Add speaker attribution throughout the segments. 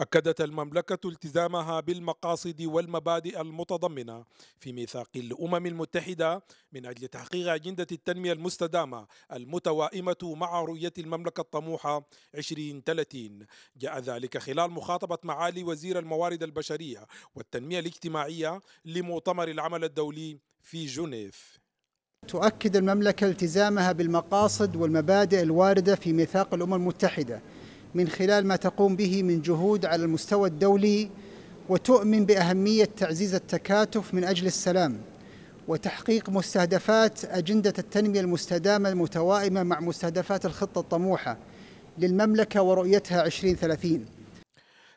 Speaker 1: أكدت المملكة التزامها بالمقاصد والمبادئ المتضمنة في ميثاق الأمم المتحدة من أجل تحقيق أجندة التنمية المستدامة المتوائمة مع رؤية المملكة الطموحة 2030 جاء ذلك خلال مخاطبة معالي وزير الموارد البشرية والتنمية الاجتماعية لمؤتمر العمل الدولي في جنيف
Speaker 2: تؤكد المملكة التزامها بالمقاصد والمبادئ الواردة في ميثاق الأمم المتحدة من خلال ما تقوم به من جهود على المستوى الدولي وتؤمن بأهمية تعزيز التكاتف من أجل السلام وتحقيق مستهدفات أجندة التنمية المستدامة المتوائمة مع مستهدفات الخطة الطموحة للمملكة ورؤيتها 2030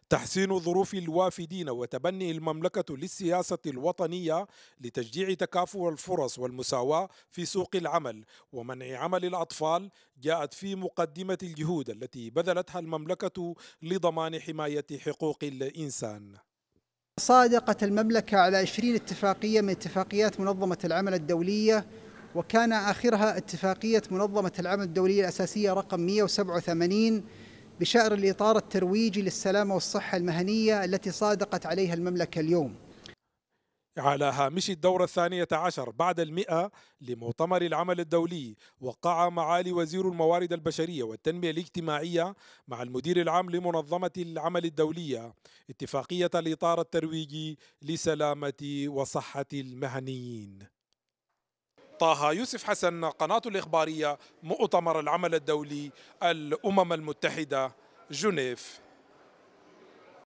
Speaker 1: تحسين ظروف الوافدين وتبني المملكة للسياسة الوطنية لتشجيع تكافؤ الفرص والمساواة في سوق العمل ومنع عمل الأطفال جاءت في مقدمة الجهود التي بذلتها المملكة لضمان حماية حقوق الإنسان
Speaker 2: صادقت المملكة على 20 اتفاقية من اتفاقيات منظمة العمل الدولية وكان آخرها اتفاقية منظمة العمل الدولية الأساسية رقم 187 بشأن الإطار الترويجي للسلامة والصحة المهنية التي صادقت عليها المملكة اليوم
Speaker 1: على هامش الدورة الثانية عشر بعد المئة لمؤتمر العمل الدولي وقع معالي وزير الموارد البشرية والتنمية الاجتماعية مع المدير العام لمنظمة العمل الدولية اتفاقية الإطار الترويجي لسلامة وصحة المهنيين طه يوسف حسن قناة الإخبارية مؤتمر العمل الدولي الأمم المتحدة جنيف